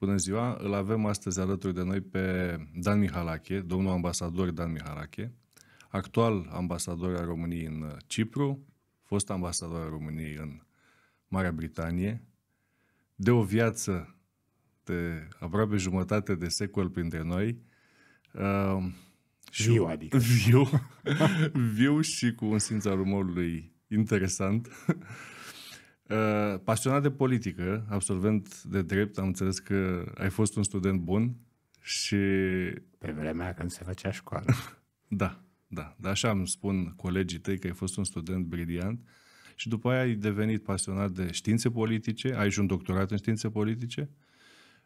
Bună ziua! Îl avem astăzi alături de noi pe Dan Mihalache, domnul ambasador Dan Mihalache, actual ambasador al României în uh, Cipru, fost ambasador al României în Marea Britanie, de o viață de aproape jumătate de secol printre noi. Uh, și viu, adică. Viu, viu și cu un simț al umorului interesant. Uh, pasionat de politică, absolvent de drept, am înțeles că ai fost un student bun și... Pe vremea când se făcea școală. da, da. Dar așa îmi spun colegii tăi că ai fost un student brilliant și după aia ai devenit pasionat de științe politice, ai și un doctorat în științe politice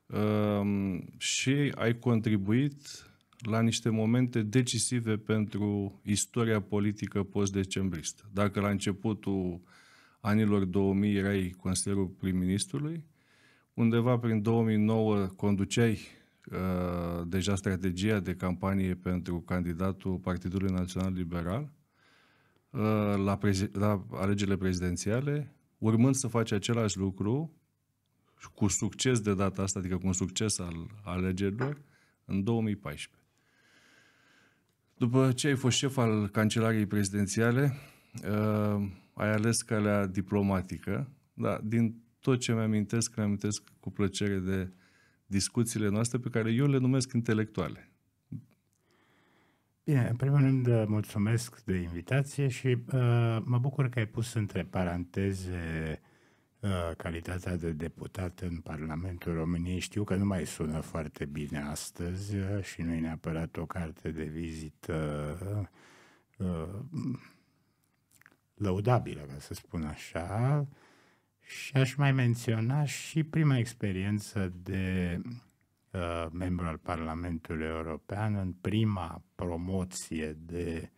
um, și ai contribuit la niște momente decisive pentru istoria politică post-decembristă. Dacă la începutul anilor 2000 erai consilierul prim-ministrului, undeva prin 2009 conduceai uh, deja strategia de campanie pentru candidatul Partidului Național Liberal uh, la, la alegerile prezidențiale, urmând să faci același lucru cu succes de data asta, adică cu un succes al alegerilor, în 2014. După ce ai fost șef al Cancelariei Prezidențiale, uh, ai ales calea diplomatică, da, din tot ce mi-amintesc, mi-amintesc cu plăcere de discuțiile noastre pe care eu le numesc intelectuale. Bine, în primul rând mulțumesc de invitație și uh, mă bucur că ai pus între paranteze uh, calitatea de deputat în Parlamentul României. Știu că nu mai sună foarte bine astăzi uh, și nu e neapărat o carte de vizită uh, uh, lăudabilă, ca să spun așa, și aș mai menționa și prima experiență de uh, membru al Parlamentului European în prima promoție de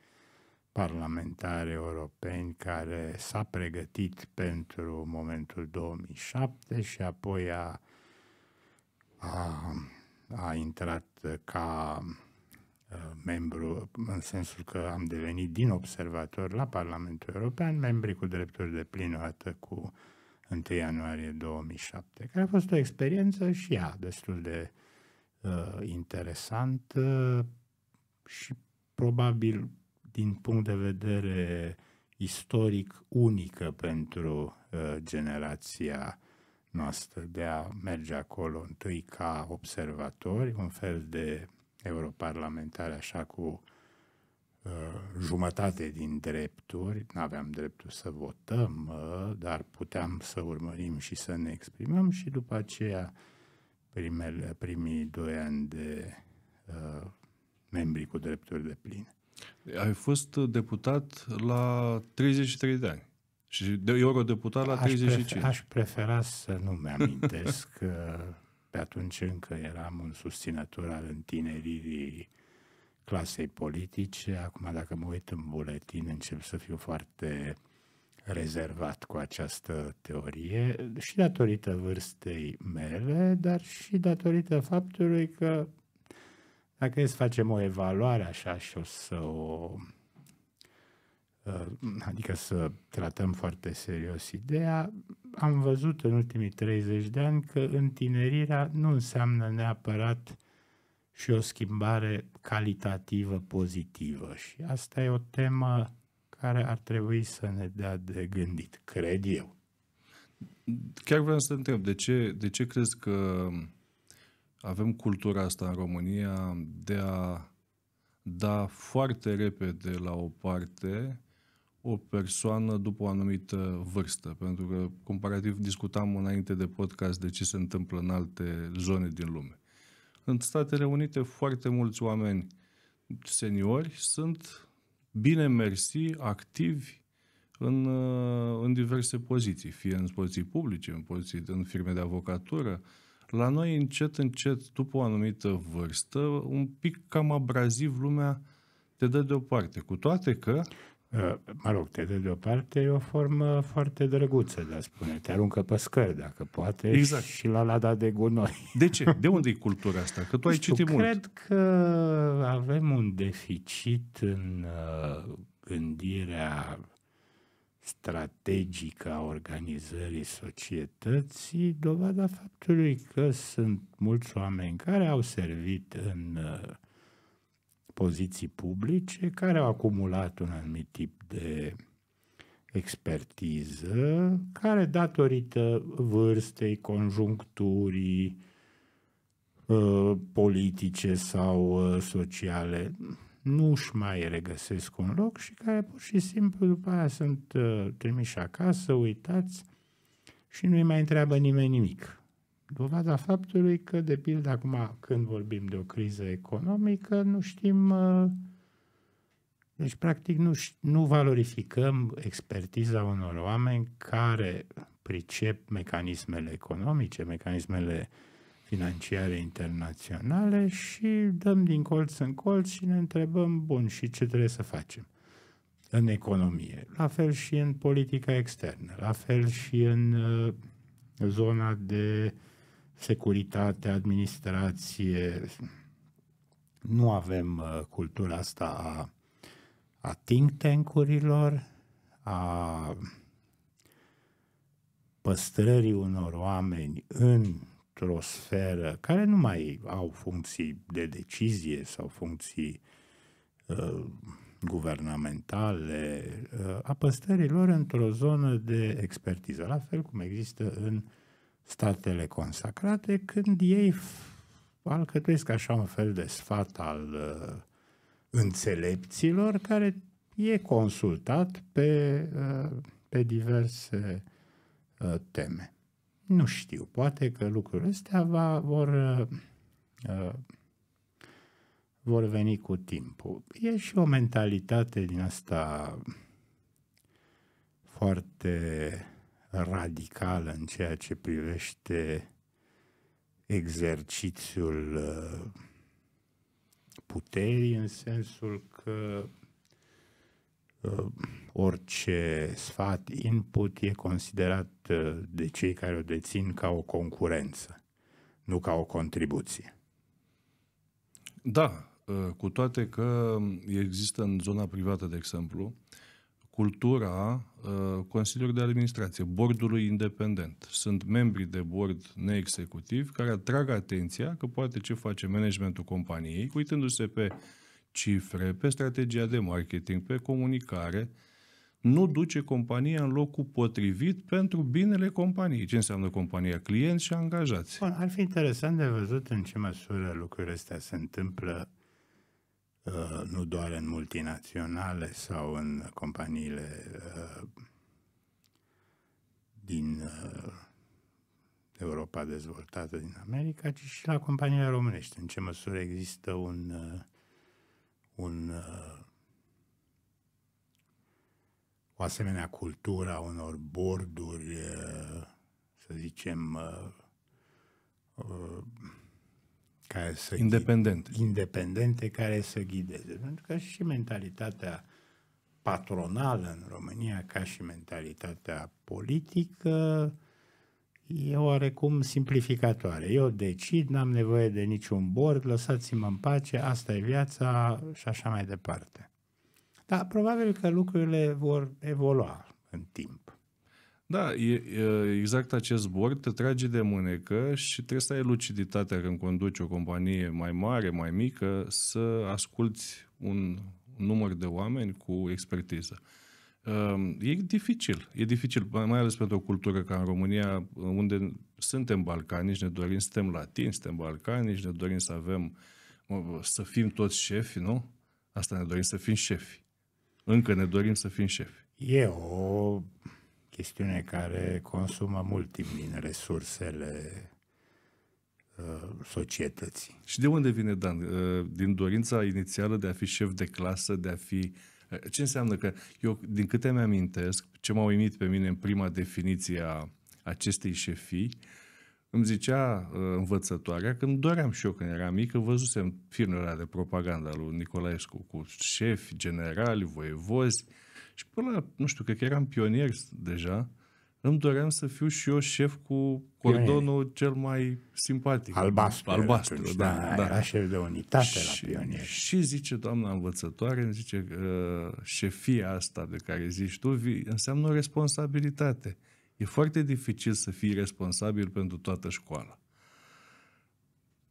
parlamentari europeni care s-a pregătit pentru momentul 2007 și apoi a, a, a intrat ca Uh, membru, în sensul că am devenit din observator la Parlamentul European, membri cu drepturi de plin o dată cu 1 ianuarie 2007, care a fost o experiență și ea destul de uh, interesantă și probabil din punct de vedere istoric unică pentru uh, generația noastră de a merge acolo întâi ca observatori, un fel de europarlamentare așa cu uh, jumătate din drepturi, nu aveam dreptul să votăm, uh, dar puteam să urmărim și să ne exprimăm și după aceea primele, primii doi ani de uh, membri cu drepturi de pline. Ai fost deputat la 33 de ani și de eurodeputat la aș 35. Prefer, aș prefera să nu mi-amintesc uh, pe atunci încă eram un susținător al întineririi clasei politice. Acum, dacă mă uit în buletin, încep să fiu foarte rezervat cu această teorie și datorită vârstei mele, dar și datorită faptului că dacă e să facem o evaluare așa și o să o Uh, adică să tratăm foarte serios ideea, am văzut în ultimii 30 de ani că întinerirea nu înseamnă neapărat și o schimbare calitativă pozitivă și asta e o temă care ar trebui să ne dea de gândit, cred eu. Chiar vreau să te întreb, de ce, de ce crezi că avem cultura asta în România de a da foarte repede la o parte o persoană după o anumită vârstă, pentru că comparativ discutam înainte de podcast de ce se întâmplă în alte zone din lume. În Statele Unite foarte mulți oameni seniori sunt bine mersi, activi în, uh, în diverse poziții, fie în poziții publice, în, poziții, în firme de avocatură. La noi, încet, încet, după o anumită vârstă, un pic cam abraziv lumea te dă deoparte, cu toate că mă rog, te dă deoparte, e o formă foarte drăguță, da spune, te aruncă pe scări, dacă poate, exact. și la lada de gunoi. De ce? De unde e cultura asta? Că tu ai citit citit mult. Cred că avem un deficit în uh, gândirea strategică a organizării societății, dovada faptului că sunt mulți oameni care au servit în uh, poziții publice care au acumulat un anumit tip de expertiză, care datorită vârstei, conjuncturii ă, politice sau ă, sociale nu își mai regăsesc un loc și care pur și simplu după aia sunt ă, trimiși acasă, uitați și nu-i mai întreabă nimeni nimic dovada faptului că, de pildă, acum când vorbim de o criză economică, nu știm, uh, deci practic nu, nu valorificăm expertiza unor oameni care pricep mecanismele economice, mecanismele financiare internaționale și dăm din colț în colț și ne întrebăm, bun, și ce trebuie să facem în economie? La fel și în politica externă, la fel și în uh, zona de securitate, administrație. Nu avem uh, cultura asta a, a think tank-urilor, a păstrării unor oameni într-o sferă care nu mai au funcții de decizie sau funcții uh, guvernamentale, uh, a păstrării lor într-o zonă de expertiză, la fel cum există în uh, statele consacrate, când ei alcătuiesc așa un fel de sfat al uh, înțelepților care e consultat pe, uh, pe diverse uh, teme. Nu știu, poate că lucrurile astea va, vor, uh, uh vor veni cu timpul. E și o mentalitate din asta foarte radicală în ceea ce privește exercițiul uh, puterii, în sensul că uh, orice sfat, input e considerat uh, de cei care o dețin ca o concurență, nu ca o contribuție. Da, cu toate că există în zona privată, de exemplu, cultura uh, Consiliului de Administrație, bordului independent. Sunt membri de bord neexecutiv care atrag atenția că poate ce face managementul companiei, uitându-se pe cifre, pe strategia de marketing, pe comunicare, nu duce compania în locul potrivit pentru binele companiei. Ce înseamnă compania? Clienți și angajați. Bun, ar fi interesant de văzut în ce măsură lucrurile astea se întâmplă Uh, nu doar în multinaționale sau în companiile uh, din uh, Europa dezvoltată din America, ci și la companiile românești. În ce măsură există un, un o asemenea cultură a unor borduri, să zicem, care să independente. independente care să ghideze. Pentru că și mentalitatea patronală în România, ca și mentalitatea politică, e oarecum simplificatoare. Eu decid, n-am nevoie de niciun bord, lăsați-mă în pace, asta e viața și așa mai departe. Dar probabil că lucrurile vor evolua în timp. Da, e, e, exact acest zbor te trage de mânecă și trebuie să ai luciditatea când conduci o companie mai mare, mai mică, să asculți un număr de oameni cu expertiză. Ehm, e dificil, e dificil, mai ales pentru o cultură ca în România, unde suntem balcanici, ne dorim, suntem latini, suntem balcanici, ne dorim să avem, să fim toți șefi, nu? Asta ne dorim să fim șefi. Încă ne dorim să fim șefi. E o chestiune care consumă mult timp din resursele uh, societății. Și de unde vine, Dan? Uh, din dorința inițială de a fi șef de clasă, de a fi... Uh, ce înseamnă că eu, din câte mi-amintesc, ce m-a uimit pe mine în prima definiție a acestei șefii, îmi zicea învățătoarea, când doream și eu când eram mic, văzusem filmele de propaganda lui Nicolaescu cu șefi, generali, voievozi, uh, și până la, nu știu, că că eram pionier deja, îmi doream să fiu și eu șef cu cordonul pionier. cel mai simpatic. Albastru. Albastru, atunci, da, da, da. Era șef de unitate și, la pionier. Și zice doamna învățătoare, îmi zice că șefia asta de care zici tu înseamnă o responsabilitate. E foarte dificil să fii responsabil pentru toată școala.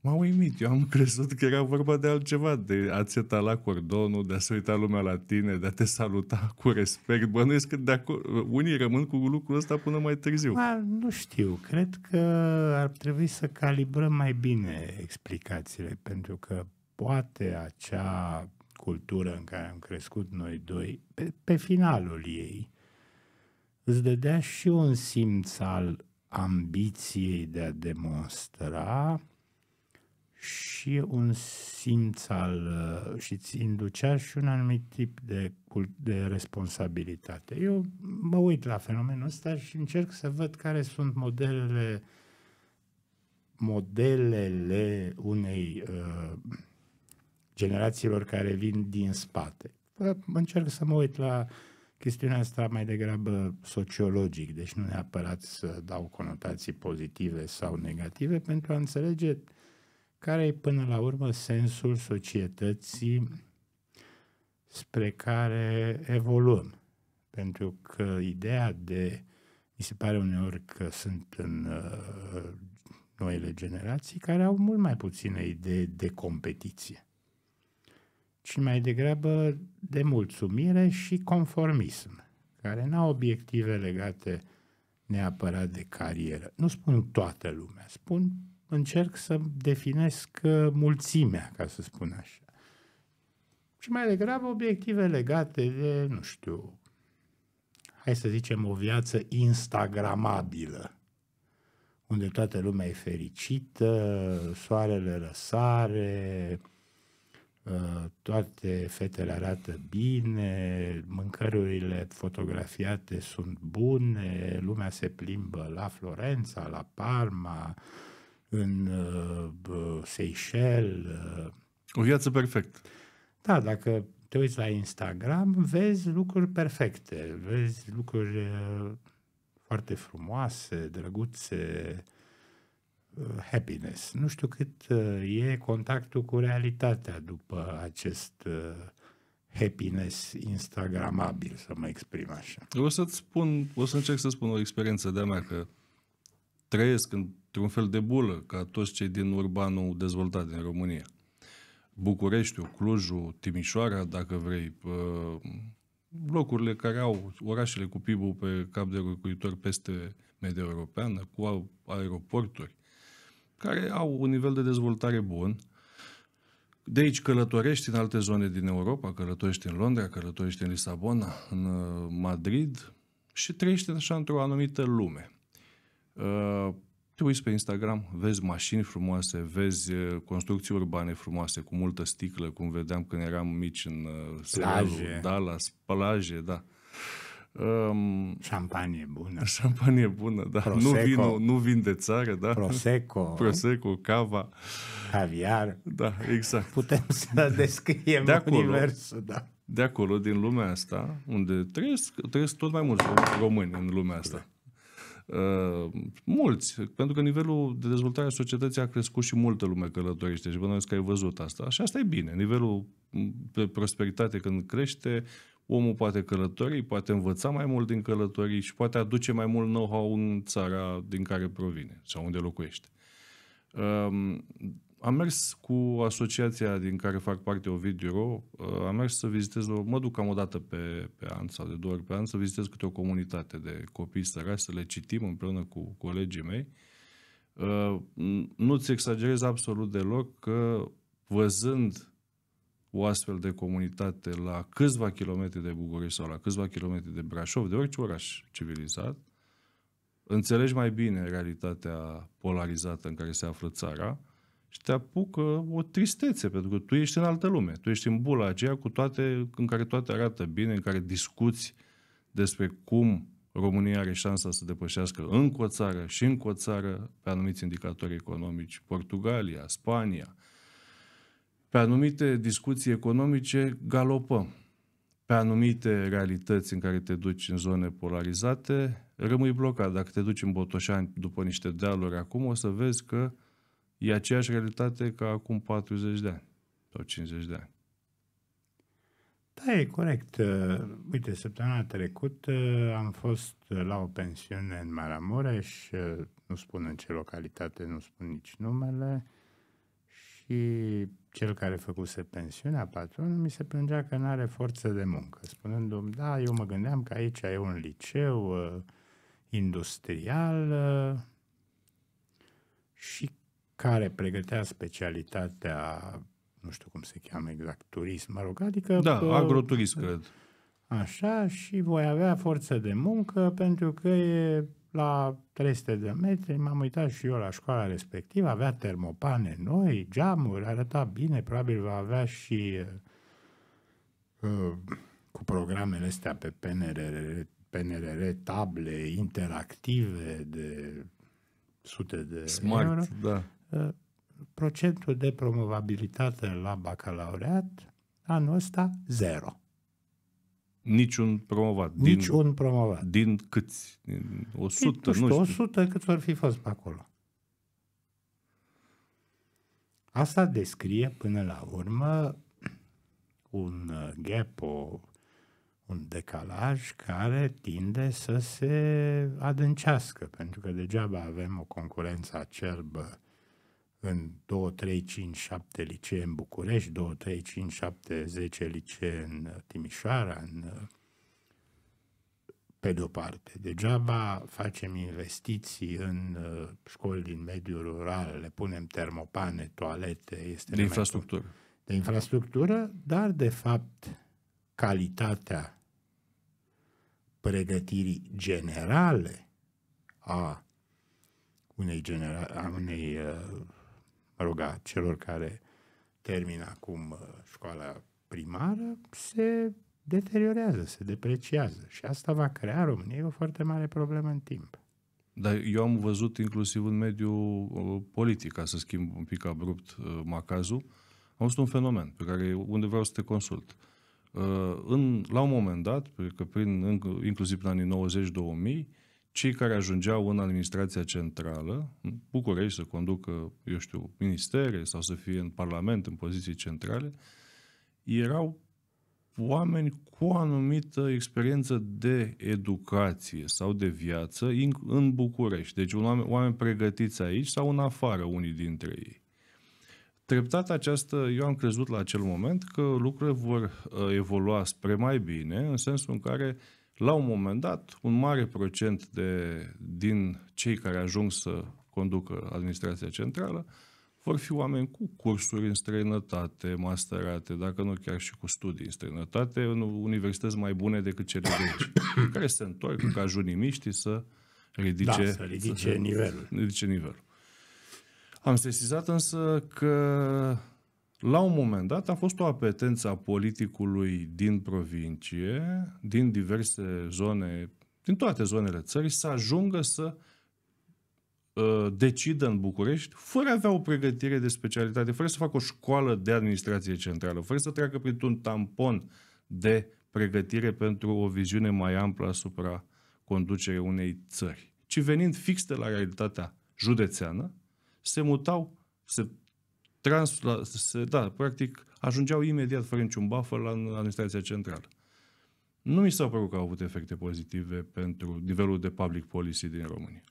M-a uimit, eu am crezut că era vorba de altceva, de a ți la cordonul, de a se uita lumea la tine, de a te saluta cu respect. Bănuiesc că dacă unii rămân cu lucrul ăsta până mai târziu. A, nu știu, cred că ar trebui să calibrăm mai bine explicațiile, pentru că poate acea cultură în care am crescut noi doi, pe, pe finalul ei, îți dădea și un simț al ambiției de a demonstra și un simț al uh, și ți inducea și un anumit tip de, de responsabilitate. Eu mă uit la fenomenul ăsta și încerc să văd care sunt modelele modelele unei uh, generațiilor care vin din spate. Încerc să mă uit la chestiunea asta mai degrabă sociologic, deci nu neapărat să dau conotații pozitive sau negative, pentru a înțelege care e până la urmă sensul societății spre care evoluăm. Pentru că ideea de, mi se pare uneori că sunt în uh, noile generații care au mult mai puține idei de competiție, ci mai degrabă de mulțumire și conformism, care n-au obiective legate neapărat de carieră. Nu spun toată lumea, spun încerc să definesc uh, mulțimea, ca să spun așa. Și mai degrabă obiective legate de, nu știu, hai să zicem, o viață instagramabilă, unde toată lumea e fericită, soarele răsare, uh, toate fetele arată bine, mâncărurile fotografiate sunt bune, lumea se plimbă la Florența, la Parma, în uh, Seychelles. Uh. O viață perfectă. Da, dacă te uiți la Instagram, vezi lucruri perfecte, vezi lucruri uh, foarte frumoase, drăguțe, uh, happiness. Nu știu cât uh, e contactul cu realitatea după acest uh, happiness instagramabil, să mă exprim așa. o să-ți spun, o să încerc să spun o experiență de-a mea, că trăiesc în într-un fel de bulă, ca toți cei din urbanul dezvoltat din România. Bucureștiul, Clujul, Timișoara, dacă vrei, locurile care au orașele cu PIB-ul pe cap de locuitor peste media europeană, cu aeroporturi, care au un nivel de dezvoltare bun. De aici călătorești în alte zone din Europa, călătorești în Londra, călătorești în Lisabona, în uh, Madrid și trăiești așa într-o anumită lume. Uh, te uiți pe Instagram, vezi mașini frumoase, vezi uh, construcții urbane frumoase, cu multă sticlă, cum vedeam când eram mici în uh, plaje. Dallas, plaje, da. Um, șampanie bună. Șampanie bună, da. Prosecco, nu, vin, nu vin de țară, da. Prosecco. Prosecco, cava. Caviar. Da, exact. Putem să descriem de acolo, universul, da. De acolo, din lumea asta, unde trăiesc, trăiesc tot mai mulți români în lumea asta. Uh, mulți, pentru că nivelul de dezvoltare a societății a crescut și multă lume călătorește și bănuiesc că ai văzut asta. Și asta e bine. Nivelul de prosperitate când crește, omul poate călători, poate învăța mai mult din călătorii și poate aduce mai mult know-how în țara din care provine sau unde locuiește. Um, am mers cu asociația din care fac parte Ovidiu uh, am mers să vizitez, mă duc cam o dată pe, pe an sau de două ori pe an să vizitez câte o comunitate de copii sărași, să le citim împreună cu colegii mei. Uh, Nu-ți exagerez absolut deloc că văzând o astfel de comunitate la câțiva kilometri de București sau la câțiva kilometri de Brașov, de orice oraș civilizat, înțelegi mai bine realitatea polarizată în care se află țara, și te apucă o tristețe, pentru că tu ești în altă lume, tu ești în bula aceea cu toate, în care toate arată bine, în care discuți despre cum România are șansa să depășească încă o țară și încă o țară pe anumiți indicatori economici, Portugalia, Spania, pe anumite discuții economice galopăm. Pe anumite realități în care te duci în zone polarizate, rămâi blocat. Dacă te duci în Botoșani după niște dealuri acum, o să vezi că uh, e aceeași realitate ca acum 40 de ani sau 50 de ani. Da, e corect. Uh, uite, săptămâna trecută uh, am fost uh, la o pensiune în Maramureș, nu spun în ce localitate, nu spun nici numele, și cel care făcuse pensiunea, patronul, mi se plângea că nu are forță de muncă, spunându-mi, da, eu mă gândeam că aici e un liceu industrial și care pregătea specialitatea, nu știu cum se cheamă exact, turism, mă rog, adică... Da, pă, agroturism, cred. Așa, și voi avea forță de muncă pentru că e la 300 de metri, m-am uitat și eu la școala respectivă, avea termopane noi, geamuri, arăta bine, probabil va avea și uh, uh cu programele astea pe PNRR, PNRR table interactive de sute de Smart, euro. da procentul de promovabilitate la bacalaureat anul ăsta zero. Niciun promovat. Niciun din, promovat. Din câți? Din 100? Nu știu, nu știu. 100 cât ar fi fost pe acolo. Asta descrie până la urmă un uh, gap, o, un decalaj care tinde să se adâncească, pentru că degeaba avem o concurență acerbă în 2, 3, 5, 7 licee în București, 2, 3, 5, 7, 10 licee în Timișoara, în, pe de-o parte. Degeaba facem investiții în uh, școli din mediul rural, le punem termopane, toalete, este de infrastructură. De infrastructură, dar de fapt calitatea pregătirii generale a unei, genera- a unei uh, mă rog, a celor care termină acum uh, școala primară, se deteriorează, se depreciază și asta va crea României o foarte mare problemă în timp. Dar eu am văzut inclusiv în mediul uh, politic, ca să schimb un pic abrupt uh, macazul, am văzut un fenomen pe care unde vreau să te consult. În, la un moment dat, că prin, inclusiv în anii 90-2000, cei care ajungeau în administrația centrală, în București să conducă, eu știu, ministere sau să fie în Parlament, în poziții centrale, erau oameni cu o anumită experiență de educație sau de viață în București. Deci oameni, oameni pregătiți aici sau în afară unii dintre ei. Treptat această, eu am crezut la acel moment că lucrurile vor uh, evolua spre mai bine, în sensul în care uh, la un moment dat, un mare procent de, din cei care ajung să conducă administrația centrală vor fi oameni cu cursuri în străinătate, masterate, dacă nu chiar și cu studii în străinătate, în universități mai bune decât cele de aici, care se întorc ca junimiștii să ridice, da, să ridice să, nivelul. Ridice nivelul. Am sesizat însă că la un moment dat a fost o apetență a politicului din provincie, din diverse zone, din toate zonele țării, să ajungă să uh, decidă în București fără a avea o pregătire de specialitate, fără să facă o școală de administrație centrală, fără să treacă printr-un tampon de pregătire pentru o viziune mai amplă asupra conducerii unei țări, ci venind fix de la realitatea județeană, se mutau, se trans, la, se, da, practic ajungeau imediat fără niciun buffer la administrația centrală. Nu mi s-a părut că au avut efecte pozitive pentru nivelul de public policy din România.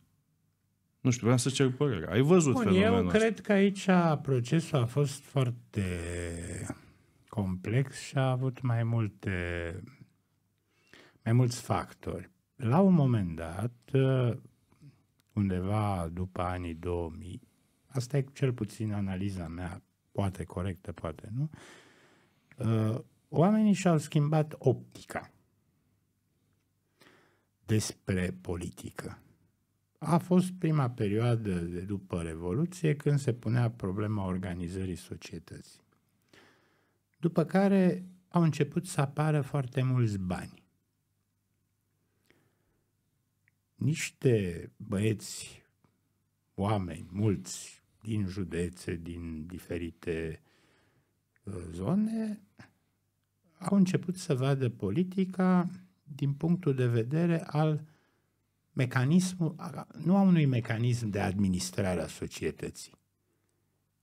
Nu știu, vreau să cer părere. Ai văzut Bun, fenomenul Eu cred că aici procesul a fost foarte complex și a avut mai multe mai mulți factori. La un moment dat, undeva după anii 2000, Asta e cel puțin analiza mea, poate corectă, poate nu. Uh, oamenii și-au schimbat optica despre politică. A fost prima perioadă de după Revoluție când se punea problema organizării societății. După care au început să apară foarte mulți bani. Niște băieți, oameni, mulți, din județe, din diferite uh, zone, au început să vadă politica din punctul de vedere al mecanismul, nu a unui mecanism de administrare a societății,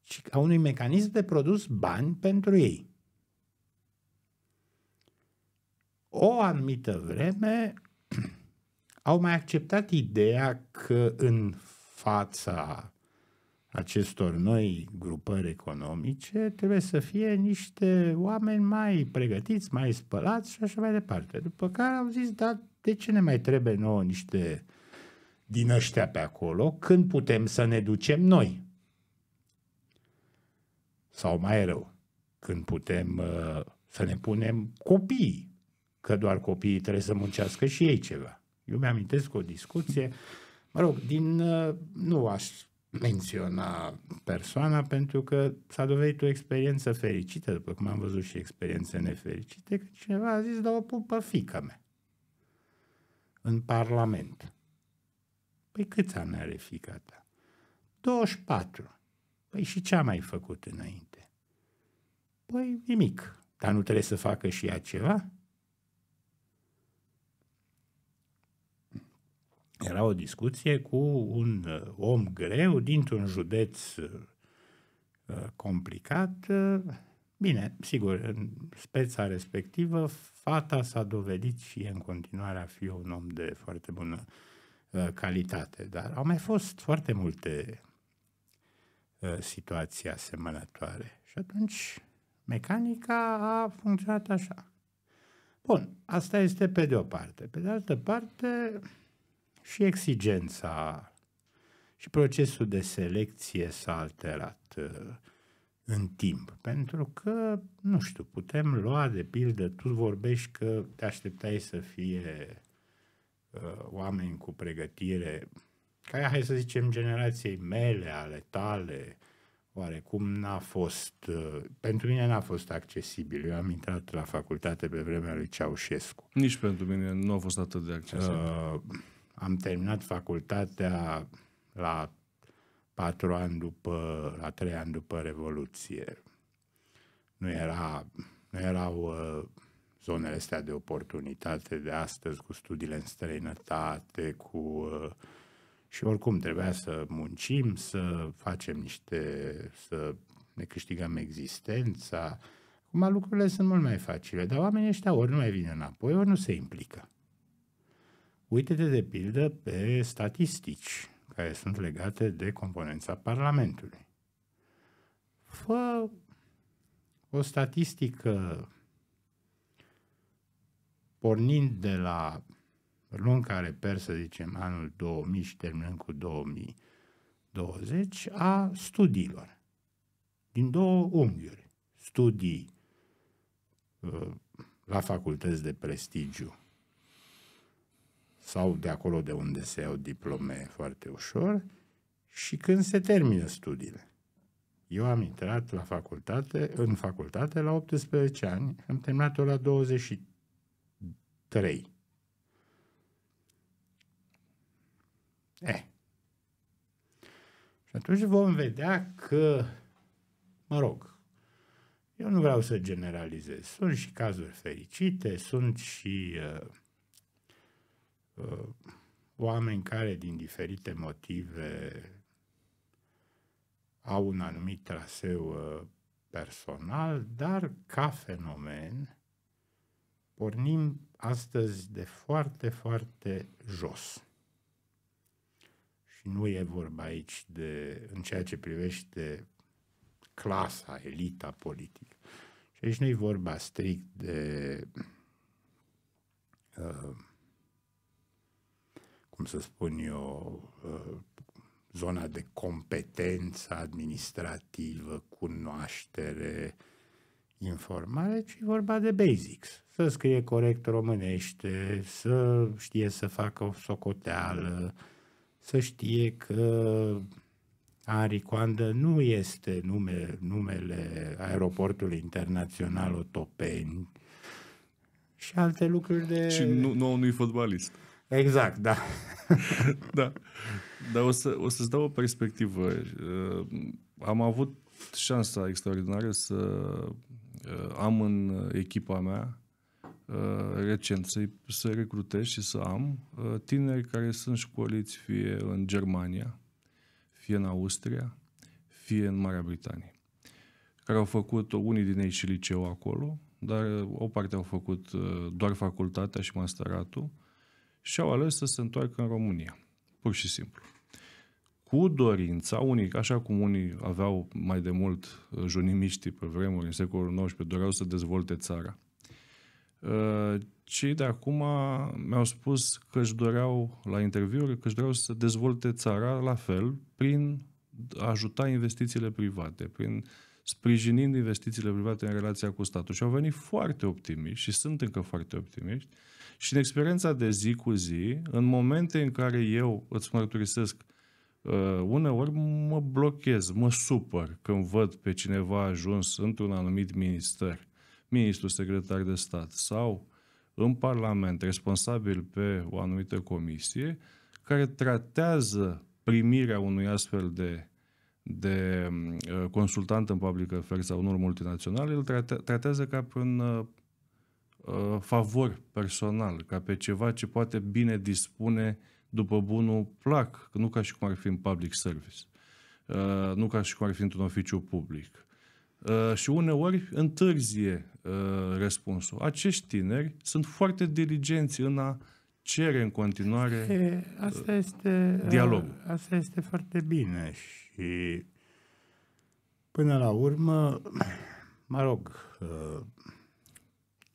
ci a unui mecanism de produs bani pentru ei. O anumită vreme au mai acceptat ideea că în fața acestor noi grupări economice trebuie să fie niște oameni mai pregătiți, mai spălați și așa mai departe. După care am zis, da, de ce ne mai trebuie nouă niște din ăștia pe acolo când putem să ne ducem noi? Sau mai rău, când putem uh, să ne punem copiii, că doar copiii trebuie să muncească și ei ceva. Eu mi-amintesc o discuție, mă rog, din, uh, nu aș menționa persoana pentru că s-a dovedit o experiență fericită, după cum am văzut și experiențe nefericite, că cineva a zis, da, o pe fică mea în Parlament. Păi câți ani are fica ta? 24. Păi și ce a mai făcut înainte? Păi nimic. Dar nu trebuie să facă și ea ceva? era o discuție cu un uh, om greu dintr-un județ uh, complicat. Bine, sigur, în speța respectivă, fata s-a dovedit și e în continuare a fi un om de foarte bună uh, calitate, dar au mai fost foarte multe situații asemănătoare. Și atunci mecanica a funcționat așa. Bun, asta este pe de o parte. Pe de altă parte, și exigența și procesul de selecție s-a alterat uh, în timp, pentru că, nu știu, putem lua de pildă, tu vorbești că te așteptai să fie uh, oameni cu pregătire, ca care, hai să zicem, generației mele, ale tale, oarecum n-a fost, uh, pentru mine n-a fost accesibil. Eu am intrat la facultate pe vremea lui Ceaușescu. Nici pentru mine nu a fost atât de accesibil. Uh, am terminat facultatea la patru ani după, la trei ani după Revoluție. Nu, era, nu erau uh, zonele astea de oportunitate de astăzi cu studiile în străinătate, cu... Uh, și oricum trebuia să muncim, să facem niște... să ne câștigăm existența. Acum lucrurile sunt mult mai facile, dar oamenii ăștia ori nu mai vin înapoi, ori nu se implică. Uite-te de pildă pe statistici care sunt legate de componența Parlamentului. Fă o statistică pornind de la luni care per, să zicem, anul 2000 și terminând cu 2020, a studiilor. Din două unghiuri. Studii uh, la facultăți de prestigiu sau de acolo de unde se iau diplome foarte ușor și când se termină studiile. Eu am intrat la facultate, în facultate la 18 ani, am terminat-o la 23. E. Și atunci vom vedea că, mă rog, eu nu vreau să generalizez. Sunt și cazuri fericite, sunt și uh, Uh, oameni care din diferite motive au un anumit traseu uh, personal, dar ca fenomen pornim astăzi de foarte, foarte jos. Și nu e vorba aici de, în ceea ce privește clasa, elita politică. Și aici nu e vorba strict de uh, cum să spun eu, uh, zona de competență administrativă, cunoaștere, informare, ci e vorba de basics. Să scrie corect românește, să știe să facă o socoteală, să știe că Coandă nu este nume, numele aeroportului internațional Otopeni și alte lucruri de... Și nu, nu unui fotbalist. Exact, da. da. Dar o, să, o să-ți dau o perspectivă. Uh, am avut șansa extraordinară să uh, am în echipa mea uh, recent să, să recrutez și să am tineri care sunt școliți fie în Germania, fie în Austria, fie în Marea Britanie, care au făcut unii din ei și liceu acolo, dar o parte au făcut doar facultatea și masteratul și au ales să se întoarcă în România, pur și simplu. Cu dorința, unii, așa cum unii aveau mai de mult uh, junimiști pe vremuri, în secolul XIX, doreau să dezvolte țara. Uh, cei de acum mi-au spus că își doreau, la interviuri, că își doreau să dezvolte țara la fel, prin ajuta investițiile private, prin uh, sprijinind investițiile private în relația cu statul. Și au venit foarte optimiști și sunt încă foarte optimiști și în experiența de zi cu zi, în momente în care eu îți mărturisesc Uh, uneori mă blochez, mă supăr când văd pe cineva ajuns într-un anumit minister, ministru secretar de stat sau în Parlament responsabil pe o anumită comisie care tratează primirea unui astfel de de mm, uh, consultant în public affairs sau unor multinaționale, îl tratează ca pe un uh, uh, favor personal, ca pe ceva ce poate bine dispune după bunul plac, nu ca și cum ar fi în public service, nu ca și cum ar fi într-un oficiu public. și uneori întârzie răspunsul. Acești tineri sunt foarte diligenți în a cere în continuare asta este, dialogul. Asta este foarte bine și și până la urmă, mă rog, uh,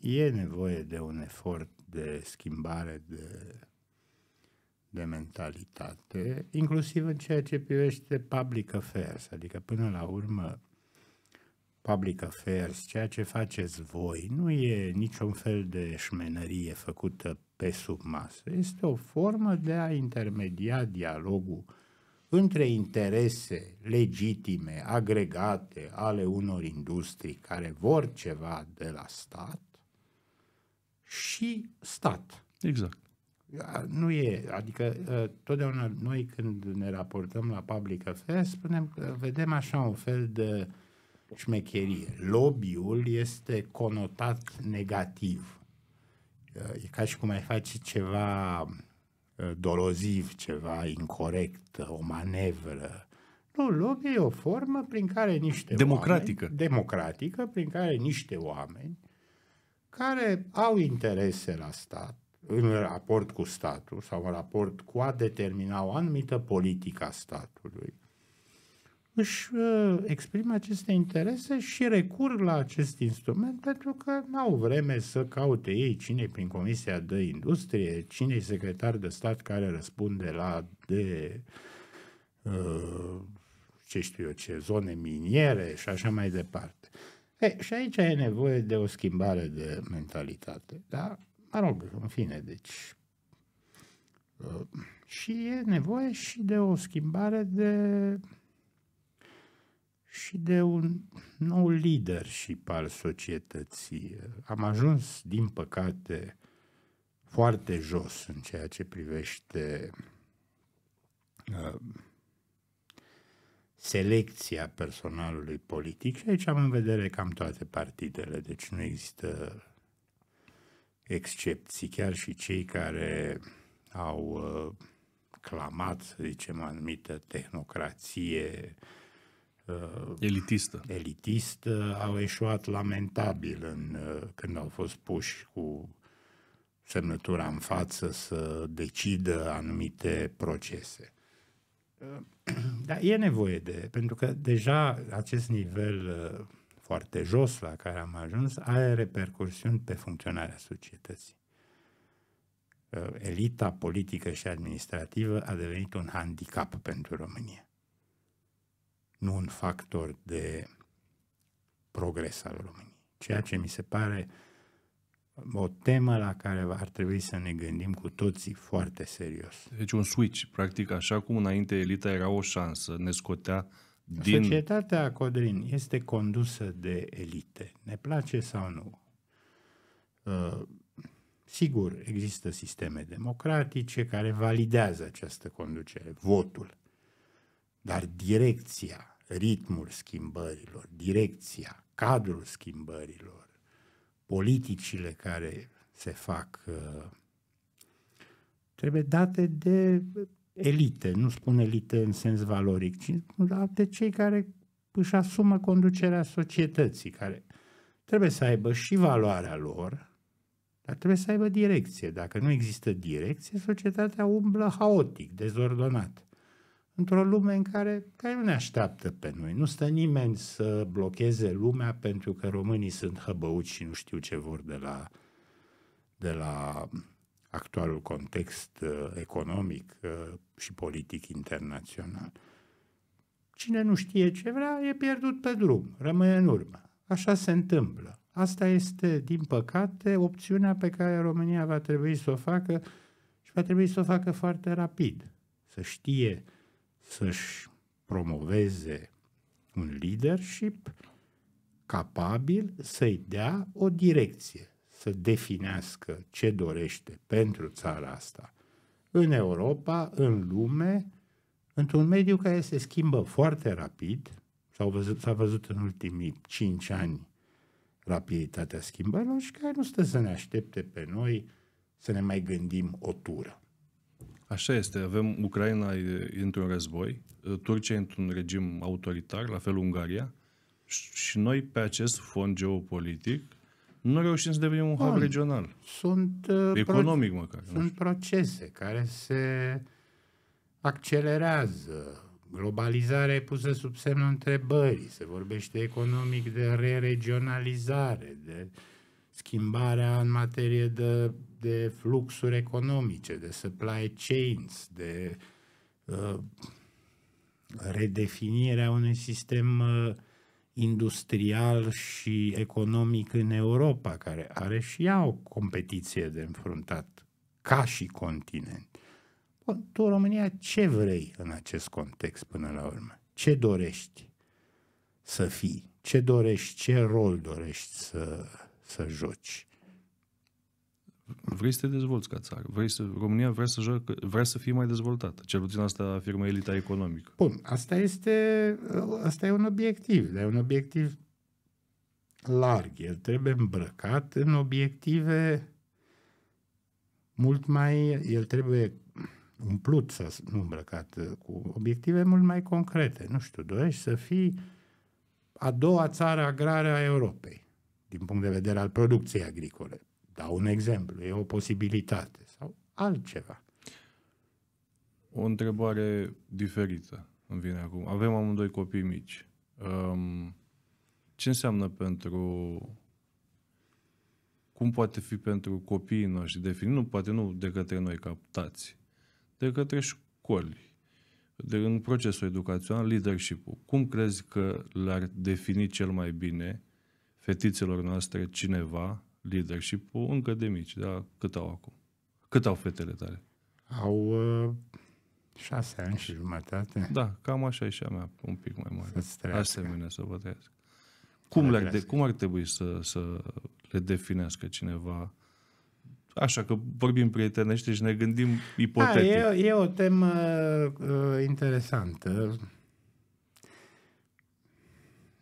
e nevoie de un efort de schimbare de, de mentalitate, inclusiv în ceea ce privește public affairs, adică până la urmă public affairs, ceea ce faceți voi, nu e niciun fel de șmenărie făcută pe sub masă. Este o formă de a intermedia dialogul uh, între interese legitime, agregate ale unor industrii care vor ceva de la stat și stat. Exact. Nu e, adică ă, totdeauna noi când ne raportăm la public affairs, spunem că vedem așa un fel de șmecherie. Lobby-ul este conotat negativ. Ă, e ca și cum ai face ceva Uh, doloziv, ceva incorrect, o manevră. Nu, lobby e o formă prin care niște democratică. oameni... Democratică. prin care niște oameni care au interese la stat, în raport cu statul sau în raport cu a determina o anumită politică a statului, își uh, exprimă aceste interese și recur la acest instrument pentru că nu au vreme să caute ei cine prin Comisia de Industrie, cine e secretar de stat care răspunde la de uh, ce știu eu ce, zone miniere și așa mai departe. E, și aici e nevoie de o schimbare de mentalitate, da? Mă rog, în fine, deci uh, și e nevoie și de o schimbare de și de un nou leadership al societății. Am ajuns, din păcate, foarte jos în ceea ce privește uh, selecția personalului politic și aici am în vedere cam toate partidele, deci nu există excepții, chiar și cei care au uh, clamat, să zicem, anumită tehnocrație Uh, elitistă. elitistă au eșuat lamentabil în, uh, când au fost puși cu semnătura în față să decidă anumite procese. Uh, dar e nevoie de, pentru că deja acest nivel foarte jos la care am ajuns are repercursiuni pe funcționarea societății. Elita politică și administrativă a devenit un handicap pentru România nu un factor de progres al României. Ceea ce mi se pare o temă la care ar trebui să ne gândim cu toții foarte serios. Deci un switch, practic, așa cum înainte elita era o șansă, ne scotea din... Societatea Codrin este condusă de elite, ne place sau nu. Uh, sigur, există sisteme democratice care validează această conducere, votul. Dar direcția, ritmul schimbărilor, direcția, cadrul schimbărilor, politicile care se fac uh, trebuie date de elite, nu spun elite în sens valoric, ci de cei care își asumă conducerea societății, care trebuie să aibă și valoarea lor, dar trebuie să aibă direcție. Dacă nu există direcție, societatea umblă haotic, dezordonat într-o lume în care, care nu ne așteaptă pe noi. Nu stă nimeni să blocheze lumea pentru că românii sunt hăbăuți și nu știu ce vor de la, de la actualul context uh, economic uh, și politic internațional. Cine nu știe ce vrea, e pierdut pe drum, rămâne în urmă. Așa se întâmplă. Asta este, din păcate, opțiunea pe care România va trebui să o facă și va trebui să o facă foarte rapid. Să știe uh, să-și promoveze un leadership capabil să-i dea o direcție, să definească ce dorește pentru țara asta. În Europa, în lume, într-un mediu care se schimbă foarte rapid, s-a văzut, s-a văzut în ultimii cinci ani rapiditatea schimbărilor și care nu stă să ne aștepte pe noi să ne mai gândim o tură. Așa este. Avem Ucraina într-un război, Turcia într-un regim autoritar, la fel Ungaria, și noi pe acest fond geopolitic nu reușim să devenim un Bun. hub regional. Sunt economic pro- măcar. Sunt procese care se accelerează. Globalizarea e pusă sub semnul întrebării. Se vorbește economic de re-regionalizare, de schimbarea în materie de de fluxuri economice, de supply chains, de uh, redefinirea unui sistem uh, industrial și economic în Europa, care are și ea o competiție de înfruntat ca și continent. Bun, tu, România, ce vrei în acest context până la urmă? Ce dorești să fii? Ce dorești? Ce rol dorești să, să joci? vrei să te dezvolți ca țară. Vrei să, România vrea să, joacă, vrea să fie mai dezvoltată. Cel puțin asta afirmă elita economică. Bun, asta este, asta e un obiectiv, dar e un obiectiv larg. El trebuie îmbrăcat în obiective mult mai, el trebuie umplut, să nu îmbrăcat, cu obiective mult mai concrete. Nu știu, dorești să fii a doua țară agrară a Europei, din punct de vedere al producției agricole. Dau un exemplu, e o posibilitate sau altceva. O întrebare diferită îmi vine acum. Avem amândoi copii mici. Um, ce înseamnă pentru cum poate fi pentru copiii noștri definit, nu poate nu de către noi captați, de către școli, de, în procesul educațional, leadership-ul. Cum crezi că le-ar defini cel mai bine fetițelor noastre cineva leadership încă de mici, dar cât au acum? Cât au fetele tale? Au uh, șase ani și jumătate. Da, cam așa e și a mea, un pic mai mare. Asemenea să vă trăiască. Cum, le de, cum ar trebui să, să le definească cineva? Așa că vorbim prietenește și ne gândim da, ipotetic. Da, e, e o temă uh, interesantă.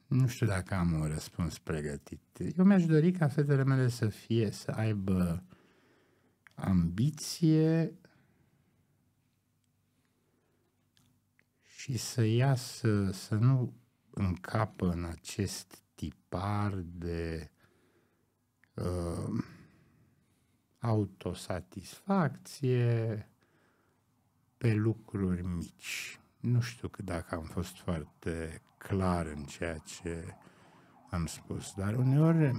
Nu știu dacă am un răspuns pregătit. Eu mi-aș dori ca fetele mele să fie, să aibă ambiție și să iasă, să nu încapă în acest tipar de uh, autosatisfacție pe lucruri mici. Nu știu că dacă am fost foarte clar în ceea ce am spus, dar uneori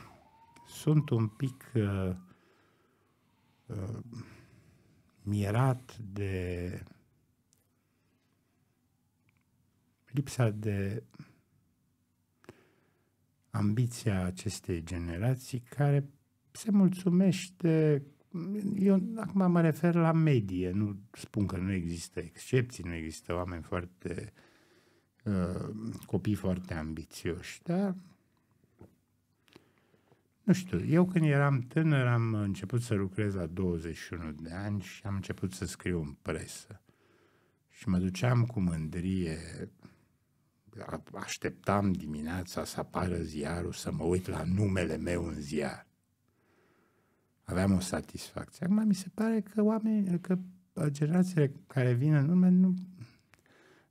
sunt un pic uh, uh, mirat de lipsa de ambiția acestei generații care se mulțumește eu acum mă refer la medie, nu spun că nu există excepții, nu există oameni foarte Ă, copii foarte ambițioși, dar nu știu, eu când eram tânăr am început să lucrez la 21 de ani și am început să scriu în presă. Și mă duceam cu mândrie, așteptam dimineața să apară ziarul, să mă uit la numele meu în ziar. Aveam o satisfacție. Acum mi se pare că oamenii, că generațiile care vin în urmă nu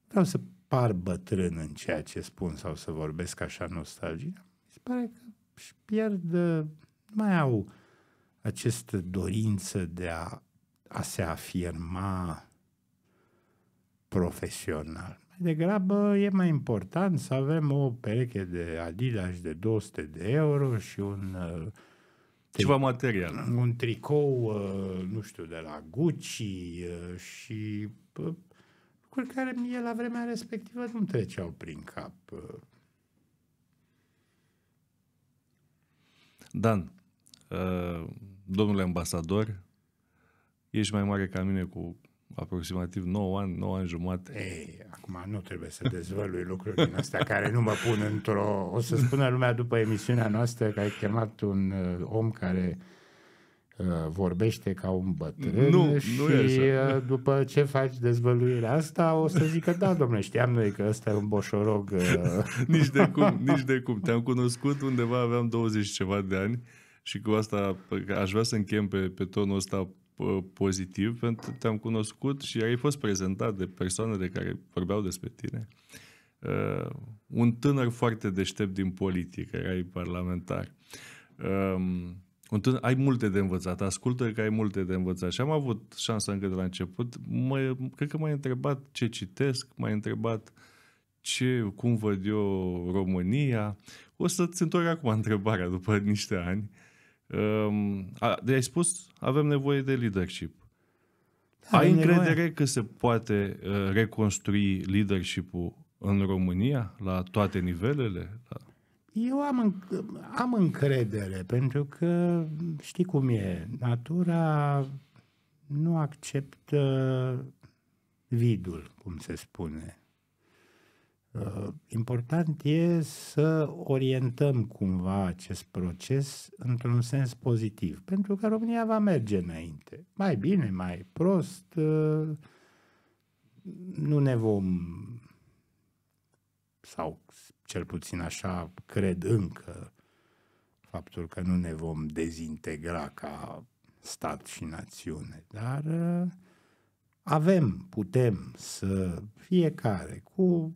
vreau să par bătrân în ceea ce spun sau să vorbesc așa nostalgia. mi se pare că își pierd, mai au această dorință de a, a se afirma profesional. Mai degrabă e mai important să avem o pereche de Adidas de 200 de euro și un uh, ceva material. Un tricou, uh, nu știu, de la Gucci uh, și lucruri care mie la vremea respectivă nu treceau prin cap. Dan, uh, domnule ambasador, ești mai mare ca mine cu aproximativ 9 ani, 9 ani jumate. Ei, acum nu trebuie să dezvălui lucruri din astea care nu mă pun într-o... O să spună lumea după emisiunea noastră că ai chemat un uh, om care uh, Uh, vorbește ca un bătrân nu, și nu uh, după ce faci dezvăluirea asta o să zică da domnule știam noi că ăsta e un boșorog uh. nici de cum, nici de cum te-am cunoscut undeva aveam 20 ceva de ani și cu asta aș vrea să închem pe, pe tonul ăsta pozitiv pentru că te-am cunoscut și ai fost prezentat de persoane de care vorbeau despre tine uh, un tânăr foarte deștept din politică, erai parlamentar um, ai multe de învățat, ascultă că ai multe de învățat și am avut șansa încă de la început. Mă, cred că m-ai întrebat ce citesc, m-ai întrebat ce, cum văd eu România. O să-ți întorc acum întrebarea după niște ani. Um, a, de-ai spus, avem nevoie de leadership. Avem ai încredere nevoie. că se poate uh, reconstrui leadership-ul în România la toate nivelele? Eu am, am încredere, pentru că știi cum e, natura nu acceptă vidul, cum se spune. Uh, important e să orientăm cumva acest proces într-un sens pozitiv, pentru că România va merge înainte. Mai bine, mai prost, uh, nu ne vom sau cel puțin așa cred încă, faptul că nu ne vom dezintegra ca stat și națiune, dar uh, avem, putem să fiecare cu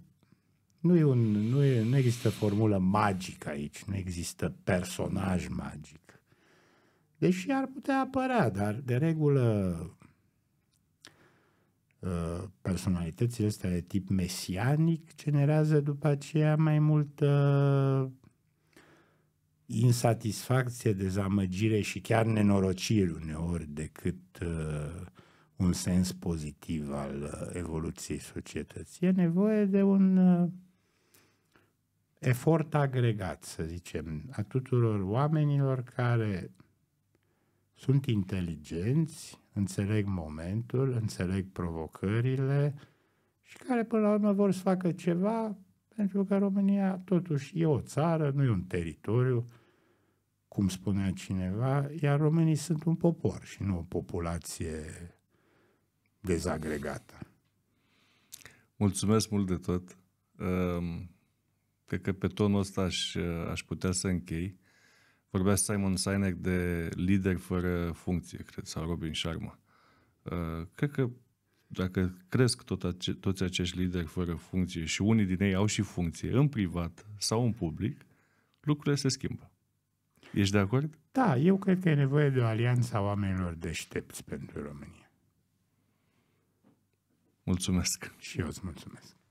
nu, e un, nu, e, nu există formulă magică aici, nu există personaj magic. Deși ar putea apărea, dar de regulă Uh, personalitățile astea de tip mesianic generează după aceea mai multă insatisfacție, dezamăgire și chiar nenorociri uneori decât uh, un sens pozitiv al uh, evoluției societății. E nevoie de un uh, efort agregat, să zicem, a tuturor oamenilor care sunt inteligenți, înțeleg momentul, înțeleg provocările și care până la urmă vor să facă ceva pentru că România totuși e o țară, nu e un teritoriu, cum spunea cineva, iar românii sunt un popor și nu o populație dezagregată. Mulțumesc mult de tot. Ehm, cred că pe tonul ăsta aș, aș putea să închei. Vorbea Simon Sinek de lider fără funcție, cred, sau Robin Sharma. Uh, cred că dacă cresc tot ace- toți acești lideri fără funcție și unii din ei au și funcție, în privat sau în public, lucrurile se schimbă. Ești de acord? Da, eu cred că e nevoie de o alianță a oamenilor deștepți pentru România. Mulțumesc. Și eu îți mulțumesc.